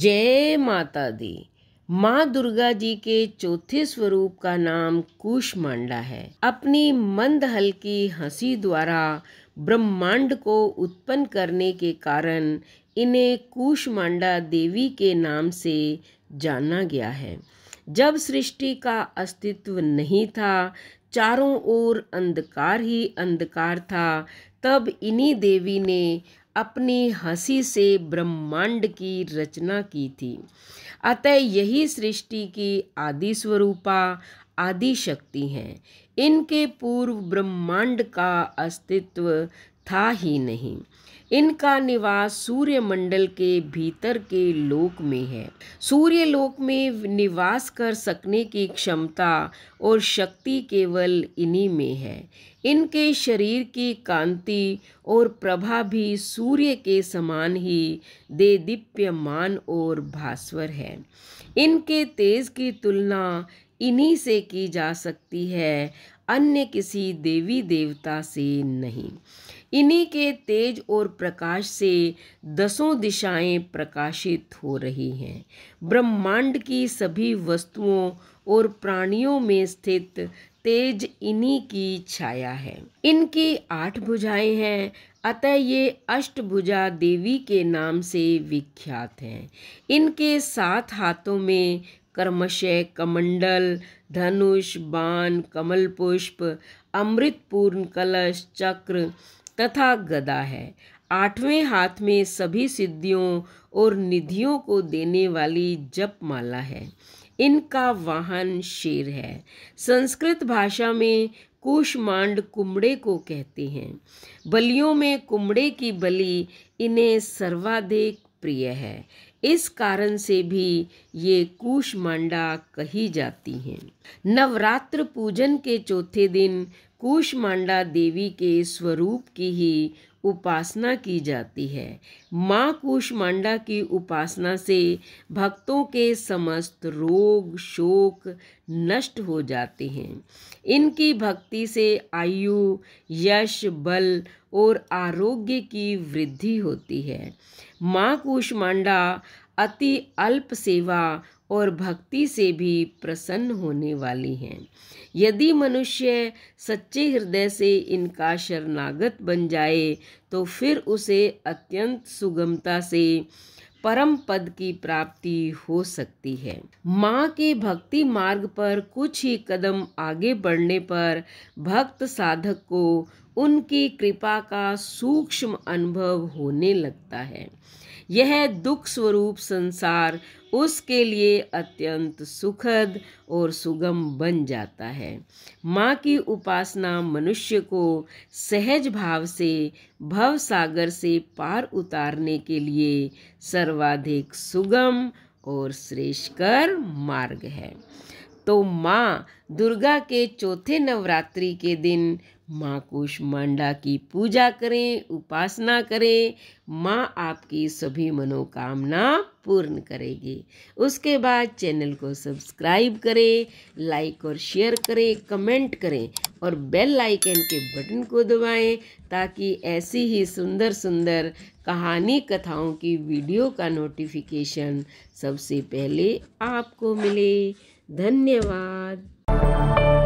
जय माता दी माँ दुर्गा जी के चौथे स्वरूप का नाम कुशमांडा है अपनी मंद हल्की हंसी द्वारा ब्रह्मांड को उत्पन्न करने के कारण इन्हें कुशमांडा देवी के नाम से जाना गया है जब सृष्टि का अस्तित्व नहीं था चारों ओर अंधकार ही अंधकार था तब इन्हीं देवी ने अपनी हंसी से ब्रह्मांड की रचना की थी अतः यही सृष्टि की आदि स्वरूपा आदि शक्ति हैं इनके पूर्व ब्रह्मांड का अस्तित्व था ही नहीं इनका निवास सूर्यमंडल के भीतर के लोक में है सूर्य लोक में निवास कर सकने की क्षमता और शक्ति केवल इन्हीं में है इनके शरीर की कांति और प्रभा भी सूर्य के समान ही दे दीप्यमान और भास्वर है इनके तेज की तुलना इन्हीं से की जा सकती है अन्य किसी देवी देवता से नहीं इन्हीं के तेज और प्रकाश से दसों दिशाएं प्रकाशित हो रही हैं ब्रह्मांड की सभी वस्तुओं और प्राणियों में स्थित तेज इन्हीं की छाया है इनकी आठ भुजाएं हैं अतः ये अष्टभुजा देवी के नाम से विख्यात हैं इनके सात हाथों में कर्मशय कमंडल धनुष बाण कमल पुष्प अमृतपूर्ण कलश चक्र तथा गदा है आठवें हाथ में सभी सिद्धियों और निधियों को देने वाली जप माला है इनका वाहन शेर है संस्कृत भाषा में कुशमांड कुमड़े को कहते हैं बलियों में कुमड़े की बलि इन्हें सर्वाधिक प्रिय है इस कारण से भी ये कुशमांडा कही जाती हैं नवरात्र पूजन के चौथे दिन कुशमांडा देवी के स्वरूप की ही उपासना की जाती है माँ कुशमांडा की उपासना से भक्तों के समस्त रोग शोक नष्ट हो जाते हैं इनकी भक्ति से आयु यश बल और आरोग्य की वृद्धि होती है माँ कुशमांडा अति अल्प सेवा और भक्ति से भी प्रसन्न होने वाली हैं यदि मनुष्य सच्चे हृदय से इनका शरणागत बन जाए तो फिर उसे अत्यंत सुगमता से परम पद की प्राप्ति हो सकती है माँ के भक्ति मार्ग पर कुछ ही कदम आगे बढ़ने पर भक्त साधक को उनकी कृपा का सूक्ष्म अनुभव होने लगता है यह दुख स्वरूप संसार उसके लिए अत्यंत सुखद और सुगम बन जाता है माँ की उपासना मनुष्य को सहज भाव से भव सागर से पार उतारने के लिए सर्वाधिक सुगम और श्रेष्ठकर मार्ग है तो माँ दुर्गा के चौथे नवरात्रि के दिन माँ कुशमांडा की पूजा करें उपासना करें माँ आपकी सभी मनोकामना पूर्ण करेगी उसके बाद चैनल को सब्सक्राइब करें लाइक और शेयर करें कमेंट करें और बेल आइकन के बटन को दबाएं ताकि ऐसी ही सुंदर सुंदर कहानी कथाओं की वीडियो का नोटिफिकेशन सबसे पहले आपको मिले धन्यवाद